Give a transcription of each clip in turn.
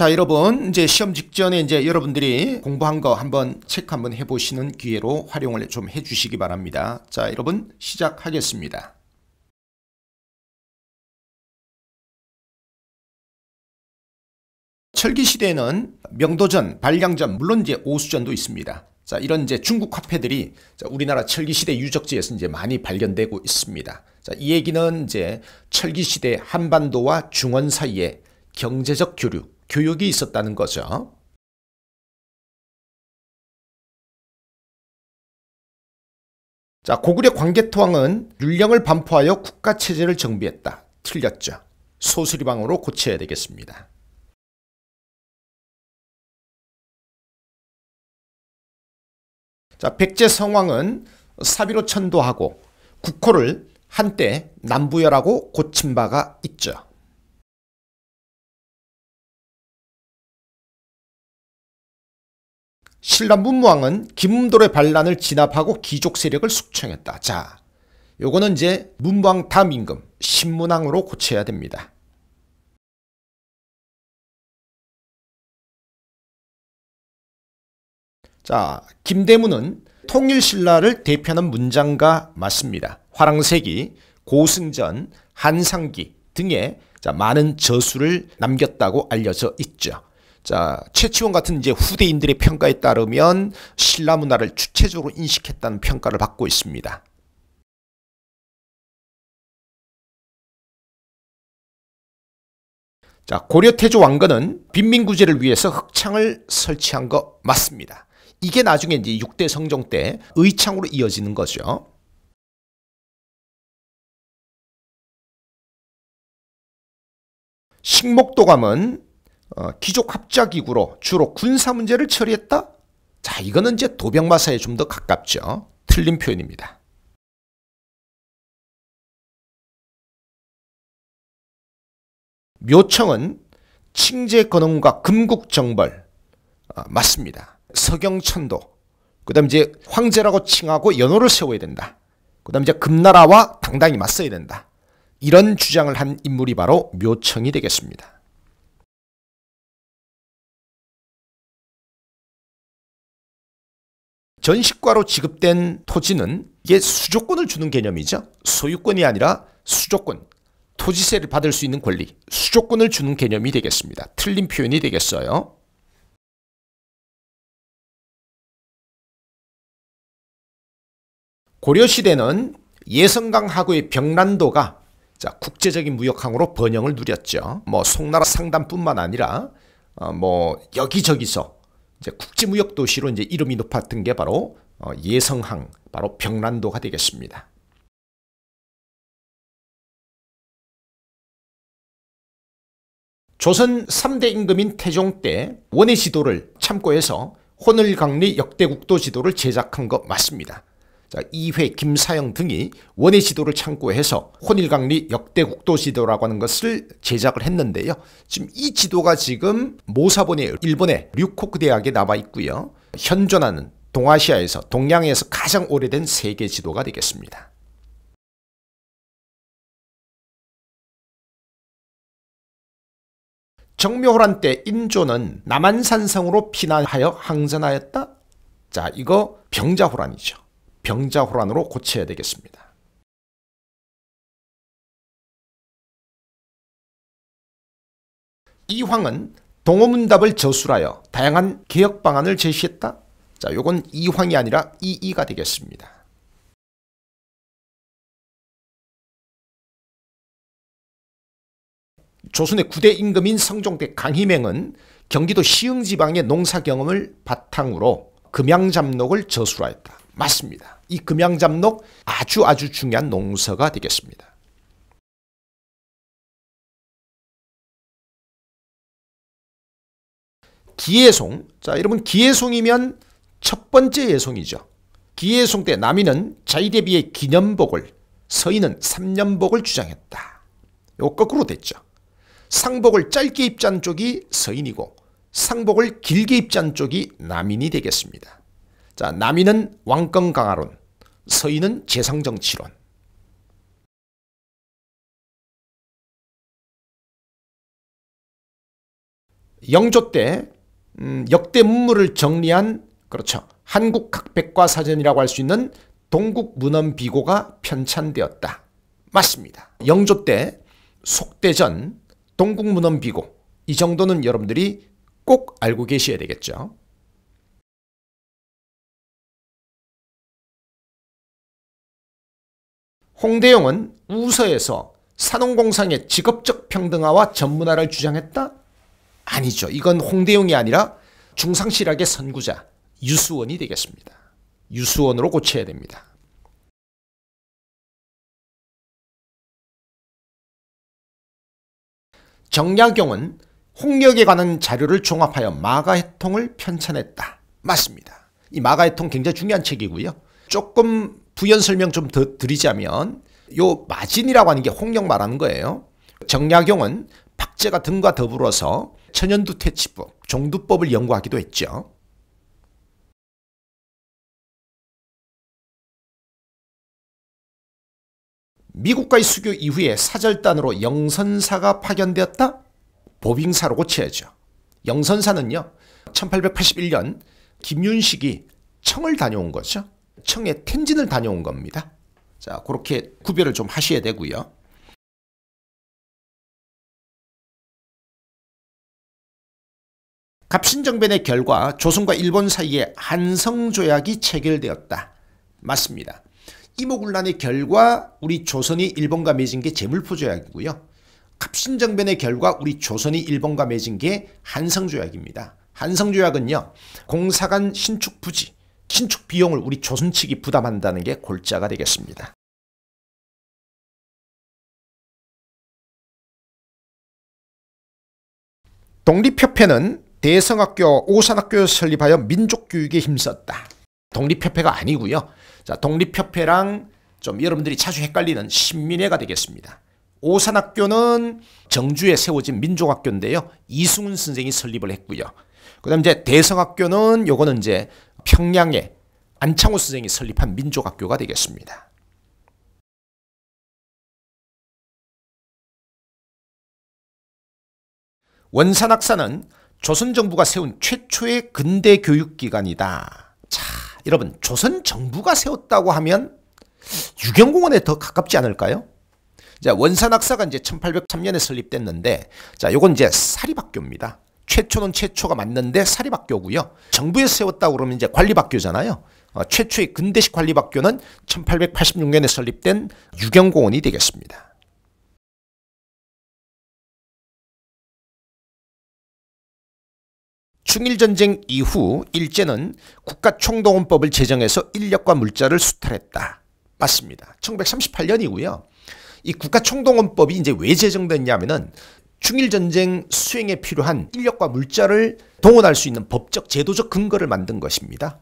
자, 여러분, 이제 시험 직전에 이제 여러분들이 공부한 거 한번 체크 한번 해보시는 기회로 활용을 좀 해주시기 바랍니다. 자, 여러분, 시작하겠습니다. 철기 시대에는 명도전, 발량전, 물론 이제 오수전도 있습니다. 자, 이런 이제 중국 화폐들이 우리나라 철기 시대 유적지에서 이제 많이 발견되고 있습니다. 자, 이 얘기는 이제 철기 시대 한반도와 중원 사이에 경제적 교류, 교육이 있었다는 거죠. 자, 고구려 광개토왕은 율령을 반포하여 국가체제를 정비했다. 틀렸죠. 소수리방으로 고쳐야 되겠습니다. 자, 백제성왕은 사비로 천도하고 국호를 한때 남부여라고 고친 바가 있죠. 신라 문무왕은 김도의 반란을 진압하고 귀족 세력을 숙청했다. 자, 요거는 이제 문무왕 담 임금 신문왕으로 고쳐야 됩니다. 자, 김대문은 통일신라를 대표하는 문장과 맞습니다. 화랑세기, 고승전, 한상기 등의 많은 저수를 남겼다고 알려져 있죠. 자, 최치원 같은 이제 후대인들의 평가에 따르면 신라 문화를 주체적으로 인식했다는 평가를 받고 있습니다. 자, 고려 태조 왕건은 빈민구제를 위해서 흑창을 설치한 거 맞습니다. 이게 나중에 이제 6대 성종 때 의창으로 이어지는 거죠. 식목도감은 어, 귀족 합작기구로 주로 군사 문제를 처리했다? 자, 이거는 이제 도병마사에 좀 더 가깝죠. 틀린 표현입니다. 묘청은 칭제 건음과 금국정벌 아, 맞습니다. 서경천도 그다음 이제 황제라고 칭하고 연호를 세워야 된다. 그다음 이제 금나라와 당당히 맞서야 된다. 이런 주장을 한 인물이 바로 묘청이 되겠습니다. 전시과로 지급된 토지는 이게 수조권을 주는 개념이죠. 소유권이 아니라 수조권, 토지세를 받을 수 있는 권리, 수조권을 주는 개념이 되겠습니다. 틀린 표현이 되겠어요. 고려시대는 예성강 하구의 병란도가 자, 국제적인 무역항으로 번영을 누렸죠. 뭐 송나라 상단뿐만 아니라 어, 뭐 여기저기서 이제 국제무역 도시로 이제 이름이 높았던 게 바로 어, 예성항, 바로 병란도가 되겠습니다. 조선 3대 임금인 태종 때 원의 지도를 참고해서 혼을강리 역대국도 지도를 제작한 것 맞습니다. 자, 이회 김사영 등이 원의 지도를 창고해서 혼일강리 역대 국도 지도라고 하는 것을 제작을 했는데요. 지금 이 지도가 지금 모사본에 일본의 류코크 대학에 남아 있고요. 현존하는 동아시아에서 동양에서 가장 오래된 세계 지도가 되겠습니다. 정묘호란 때 인조는 남한산성으로 피난하여 항전하였다? 자, 이거 병자호란이죠. 경자호란으로 고쳐야 되겠습니다. 이 황은 동호문답을 저술하여 다양한 개혁 방안을 제시했다. 자, 요건 이황이 아니라 이이가 되겠습니다. 조선의 9대 임금인 성종대 강희맹은 경기도 시흥지방의 농사 경험을 바탕으로 금양잡록을 저술화했다. 맞습니다. 이 금양잡록 아주 아주 중요한 농서가 되겠습니다. 기예송. 자, 여러분 기예송이면 첫 번째 예송이죠. 기예송 때 남인은 자의대비의 기념복을 서인은 3년복을 주장했다. 요 거꾸로 됐죠. 상복을 짧게 입자한 쪽이 서인이고 상복을 길게 입자한 쪽이 남인이 되겠습니다. 자, 남인은 왕권 강화론, 서인은 재상 정치론. 영조 때 음, 역대 문물을 정리한 그렇죠. 한국학백과 사전이라고 할 수 있는 동국문헌비고가 편찬되었다. 맞습니다. 영조 때 속대전, 동국문헌비고 이 정도는 여러분들이 꼭 알고 계셔야 되겠죠. 홍대영은 우서에서 산업공상의 직업적 평등화와 전문화를 주장했다? 아니죠. 이건 홍대영이 아니라 중상실학의 선구자 유수원이 되겠습니다. 유수원으로 고쳐야 됩니다. 정약용은 홍역에 관한 자료를 종합하여 마가해통을 편찬했다. 맞습니다. 이 마가해통 굉장히 중요한 책이고요. 조금 부연 설명 좀 더 드리자면 요 마진이라고 하는 게 홍역 말하는 거예요. 정약용은 박제가 등과 더불어서 천연두 퇴치법, 종두법을 연구하기도 했죠. 미국과의 수교 이후에 사절단으로 영선사가 파견되었다? 보빙사로 고쳐야죠. 영선사는요. 1881년 김윤식이 청을 다녀온 거죠. 청에 텐진을 다녀온 겁니다. 자, 그렇게 구별을 좀 하셔야 되고요. 갑신정변의 결과 조선과 일본 사이에 한성조약이 체결되었다. 맞습니다. 이모군란의 결과 우리 조선이 일본과 맺은 게 제물포조약이고요. 갑신정변의 결과 우리 조선이 일본과 맺은 게 한성조약입니다. 한성조약은요. 공사간 신축부지 신축 비용을 우리 조선 측이 부담한다는 게 골자가 되겠습니다. 독립협회는 대성학교 오산학교 설립하여 민족교육에 힘썼다. 독립협회가 아니고요. 자, 독립협회랑 좀 여러분들이 자주 헷갈리는 신민회가 되겠습니다. 오산학교는 정주에 세워진 민족학교인데요. 이승훈 선생이 설립을 했고요. 그 다음 이제 대성학교는 요거는 이제 평양에 안창호 선생이 설립한 민족학교가 되겠습니다. 원산학사는 조선정부가 세운 최초의 근대 교육기관이다. 자, 여러분 조선정부가 세웠다고 하면 유경공원에 더 가깝지 않을까요? 자, 원산학사가 이제 1803년에 설립됐는데 자, 요건 이제 사립학교입니다. 최초는 최초가 맞는데 사립 학교고요. 정부에서 세웠다고 그러면 이제 관리학교잖아요. 어, 최초의 근대식 관리학교는 1886년에 설립된 유경공원이 되겠습니다. 중일전쟁 이후 일제는 국가총동원법을 제정해서 인력과 물자를 수탈했다. 맞습니다. 1938년이고요. 이 국가총동원법이 이제 왜 제정됐냐면은 중일전쟁 수행에 필요한 인력과 물자를 동원할 수 있는 법적 제도적 근거를 만든 것입니다.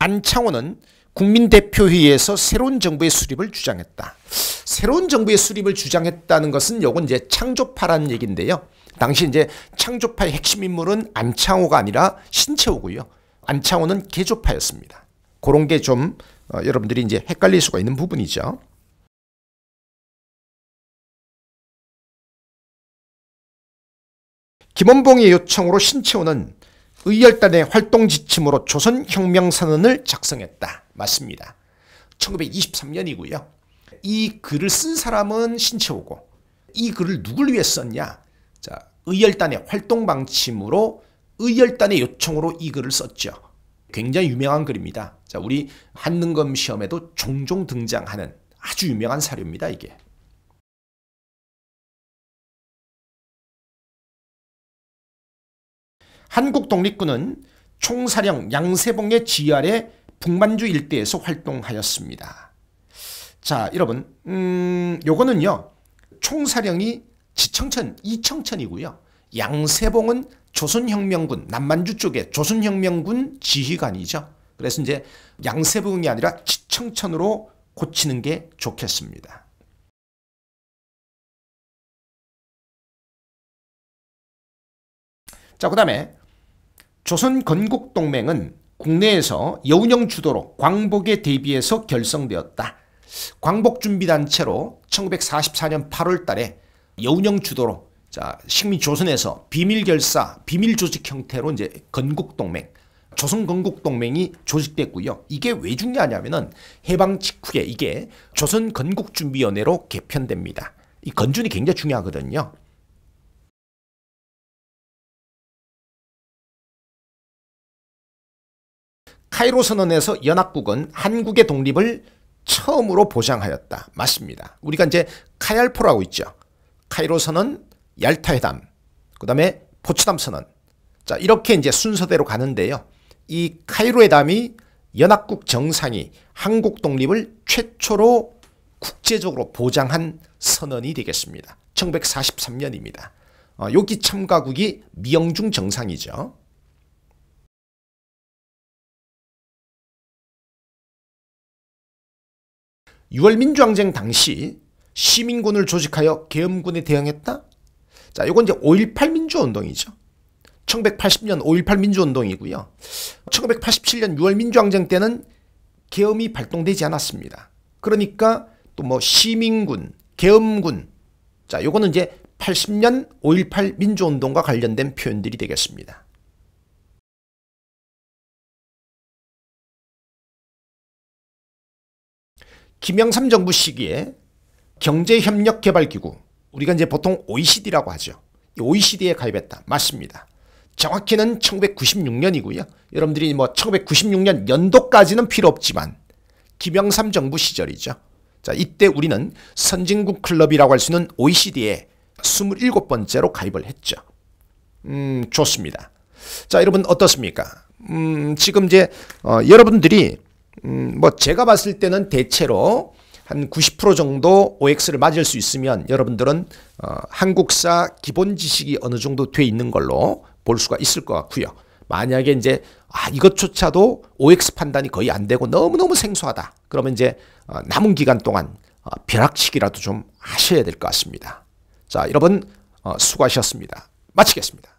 안창호는 국민대표회의에서 새로운 정부의 수립을 주장했다. 새로운 정부의 수립을 주장했다는 것은 요건 이제 창조파라는 얘기인데요. 당시 이제 창조파의 핵심 인물은 안창호가 아니라 신채호고요. 안창호는 개조파였습니다. 그런 게좀 어, 여러분들이 이제 헷갈릴 수가 있는 부분이죠. 김원봉의 요청으로 신채호는 의열단의 활동 지침으로 조선혁명선언을 작성했다. 맞습니다. 1923년이고요. 이 글을 쓴 사람은 신채호고 이 글을 누굴 위해 썼냐? 자, 의열단의 활동 방침으로 의열단의 요청으로 이 글을 썼죠. 굉장히 유명한 글입니다. 자, 우리 한능검 시험에도 종종 등장하는 아주 유명한 사료입니다, 이게. 한국 독립군은 총사령 양세봉의 지휘 아래 북만주 일대에서 활동하였습니다. 자, 여러분, 음, 요거는요, 총사령이 지청천, 이청천이고요. 양세봉은 조선혁명군 남만주 쪽에 조선혁명군 지휘관이죠. 그래서 이제 양세봉이 아니라 지청천으로 고치는 게 좋겠습니다. 자, 그 다음에 조선 건국 동맹은 국내에서 여운형 주도로 광복에 대비해서 결성되었다. 광복 준비 단체로 1944년 8월 달에 여운형 주도로 자, 식민 조선에서 비밀 결사, 비밀 조직 형태로 이제 건국 동맹, 조선 건국 동맹이 조직됐고요. 이게 왜 중요하냐면은 해방 직후에 이게 조선 건국 준비위원회로 개편됩니다. 이 건준이 굉장히 중요하거든요. 카이로 선언에서 연합국은 한국의 독립을 처음으로 보장하였다. 맞습니다. 우리가 이제 카얄포라고 있죠. 카이로 선언, 얄타 회담, 그 다음에 포츠담 선언. 자, 이렇게 이제 순서대로 가는데요. 이 카이로 회담이 연합국 정상이 한국 독립을 최초로 국제적으로 보장한 선언이 되겠습니다. 1943년입니다. 어, 여기 참가국이 미영중 정상이죠. 6월 민주항쟁 당시 시민군을 조직하여 계엄군에 대응했다 자, 요건 이제 5.18 민주운동이죠. 1980년 5.18 민주운동이고요. 1987년 6월 민주항쟁 때는 계엄이 발동되지 않았습니다. 그러니까 또 뭐 시민군, 계엄군, 자, 요거는 이제 80년 5.18 민주운동과 관련된 표현들이 되겠습니다. 김영삼 정부 시기에 경제협력개발기구, 우리가 이제 보통 OECD라고 하죠. OECD에 가입했다. 맞습니다. 정확히는 1996년이고요. 여러분들이 뭐 1996년 연도까지는 필요 없지만 김영삼 정부 시절이죠. 자, 이때 우리는 선진국 클럽이라고 할 수 있는 OECD에 27번째로 가입을 했죠. 음, 좋습니다. 자, 여러분 어떻습니까? 음, 지금 이제 어, 여러분들이 음, 뭐 제가 봤을 때는 대체로 한90% 정도 OX를 맞을 수 있으면 여러분들은 어, 한국사 기본 지식이 어느 정도 돼 있는 걸로 볼 수가 있을 것 같고요. 만약에 이제 아 이것조차도 OX 판단이 거의 안 되고 너무너무 생소하다. 그러면 이제 어, 남은 기간 동안 어, 벼락치기라도 좀 하셔야 될 것 같습니다. 자, 여러분 어, 수고하셨습니다. 마치겠습니다.